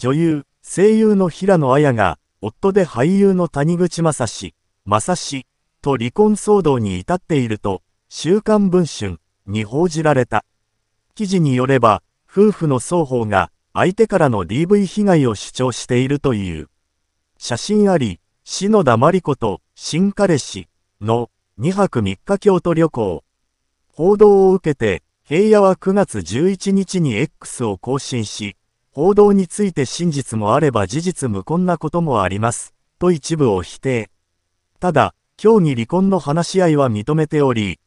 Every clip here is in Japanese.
女優、声優の平野綾が、夫で俳優の谷口正史、正史、と離婚騒動に至っていると、週刊文春に報じられた。記事によれば、夫婦の双方が相手からの DV 被害を主張しているという。写真あり、篠田真理子と新彼氏の2泊3日京都旅行。報道を受けて、平野は9月11日に X を更新し、報道について真実もあれば事実無根なこともあります、と一部を否定。ただ、協議離婚の話し合いは認めており、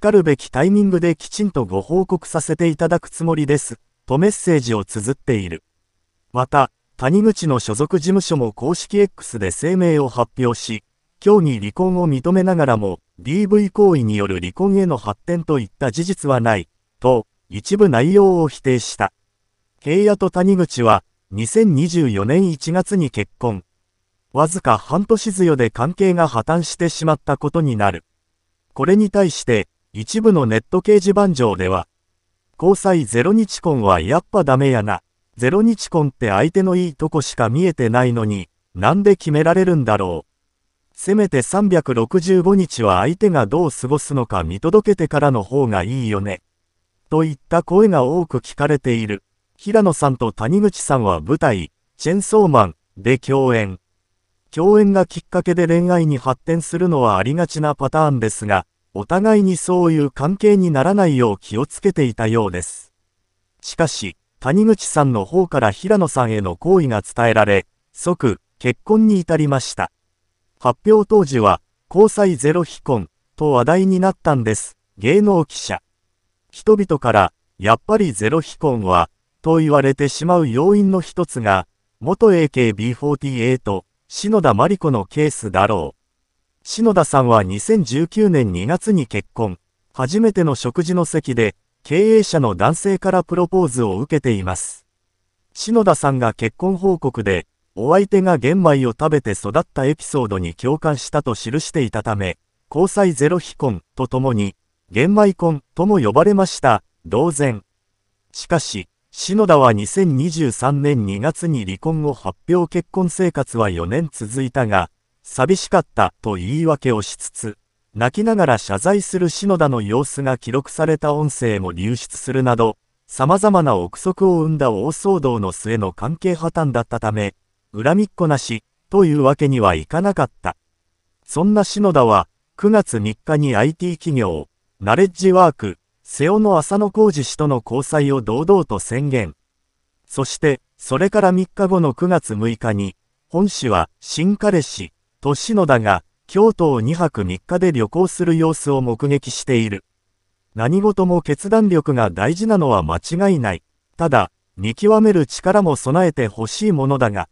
かるべきタイミングできちんとご報告させていただくつもりです、とメッセージを綴っている。また、谷口の所属事務所も公式 X で声明を発表し、協議離婚を認めながらも、DV 行為による離婚への発展といった事実はない、と、一部内容を否定した。平野と谷口は、2024年1月に結婚。わずか半年強で関係が破綻してしまったことになる。これに対して、一部のネット掲示板上では、交際0日婚はやっぱダメやな。0日婚って相手のいいとこしか見えてないのに、なんで決められるんだろう。せめて365日は相手がどう過ごすのか見届けてからの方がいいよね。といった声が多く聞かれている。平野さんと谷口さんは舞台、チェンソーマンで共演。共演がきっかけで恋愛に発展するのはありがちなパターンですが、お互いにそういう関係にならないよう気をつけていたようです。しかし、谷口さんの方から平野さんへの好意が伝えられ、即、結婚に至りました。発表当時は、交際ゼロ非婚と話題になったんです、芸能記者。人々から、やっぱりゼロ非婚は、と言われてしまう要因の一つが、元 AKB48、篠田真理子のケースだろう。篠田さんは2019年2月に結婚、初めての食事の席で、経営者の男性からプロポーズを受けています。篠田さんが結婚報告で、お相手が玄米を食べて育ったエピソードに共感したと記していたため、交際ゼロ非婚とともに、玄米婚とも呼ばれました、同然。しかし、篠田は2023年2月に離婚を発表結婚生活は4年続いたが、寂しかったと言い訳をしつつ、泣きながら謝罪する篠田の様子が記録された音声も流出するなど、様々な憶測を生んだ大騒動の末の関係破綻だったため、恨みっこなし、というわけにはいかなかった。そんな篠田は、9月3日に IT 企業、ナレッジワーク瀬尾の浅野浩二氏との交際を堂々と宣言。そして、それから3日後の9月6日に、本氏は新彼氏、年野だが、京都を2泊3日で旅行する様子を目撃している。何事も決断力が大事なのは間違いない。ただ、見極める力も備えて欲しいものだが、